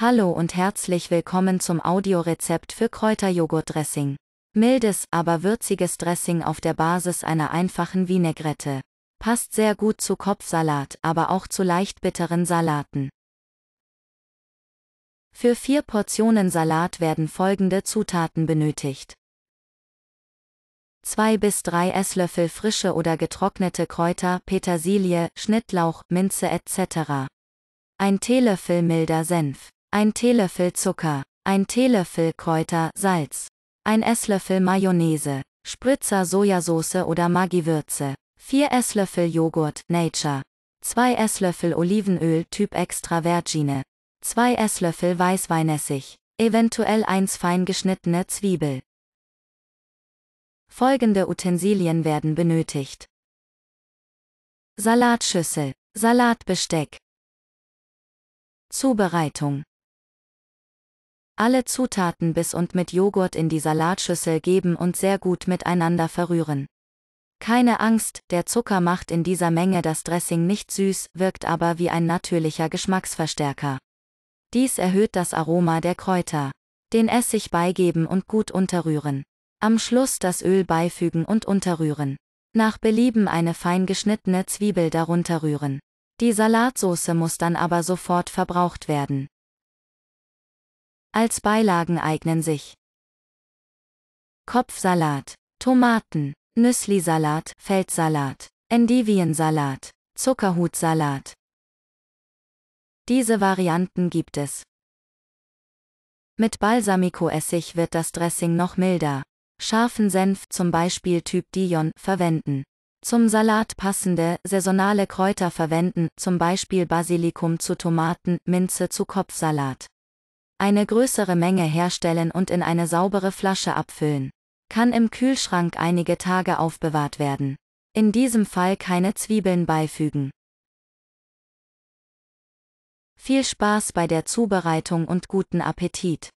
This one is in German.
Hallo und herzlich willkommen zum Audiorezept für Kräuterjoghurtdressing. Mildes, aber würziges Dressing auf der Basis einer einfachen Vinaigrette. Passt sehr gut zu Kopfsalat, aber auch zu leicht bitteren Salaten. Für vier Portionen Salat werden folgende Zutaten benötigt. 2 bis 3 Esslöffel frische oder getrocknete Kräuter, Petersilie, Schnittlauch, Minze etc. Ein Teelöffel milder Senf ein Teelöffel Zucker, ein Teelöffel Kräuter, Salz, ein Esslöffel Mayonnaise, Spritzer Sojasauce oder Maggi-Würze, 4 Esslöffel Joghurt, Nature, 2 Esslöffel Olivenöl Typ Extra Vergine, 2 Esslöffel Weißweinessig, eventuell 1 fein geschnittene Zwiebel. Folgende Utensilien werden benötigt. Salatschüssel, Salatbesteck. Zubereitung alle Zutaten bis und mit Joghurt in die Salatschüssel geben und sehr gut miteinander verrühren. Keine Angst, der Zucker macht in dieser Menge das Dressing nicht süß, wirkt aber wie ein natürlicher Geschmacksverstärker. Dies erhöht das Aroma der Kräuter. Den Essig beigeben und gut unterrühren. Am Schluss das Öl beifügen und unterrühren. Nach Belieben eine fein geschnittene Zwiebel darunter rühren. Die Salatsauce muss dann aber sofort verbraucht werden. Als Beilagen eignen sich Kopfsalat, Tomaten, Nüsslisalat, Feldsalat, Endiviensalat, Zuckerhutsalat. Diese Varianten gibt es. Mit Balsamico-Essig wird das Dressing noch milder. Scharfen Senf, zum Beispiel Typ Dijon, verwenden. Zum Salat passende, saisonale Kräuter verwenden, zum Beispiel Basilikum zu Tomaten, Minze zu Kopfsalat eine größere Menge herstellen und in eine saubere Flasche abfüllen. Kann im Kühlschrank einige Tage aufbewahrt werden. In diesem Fall keine Zwiebeln beifügen. Viel Spaß bei der Zubereitung und guten Appetit!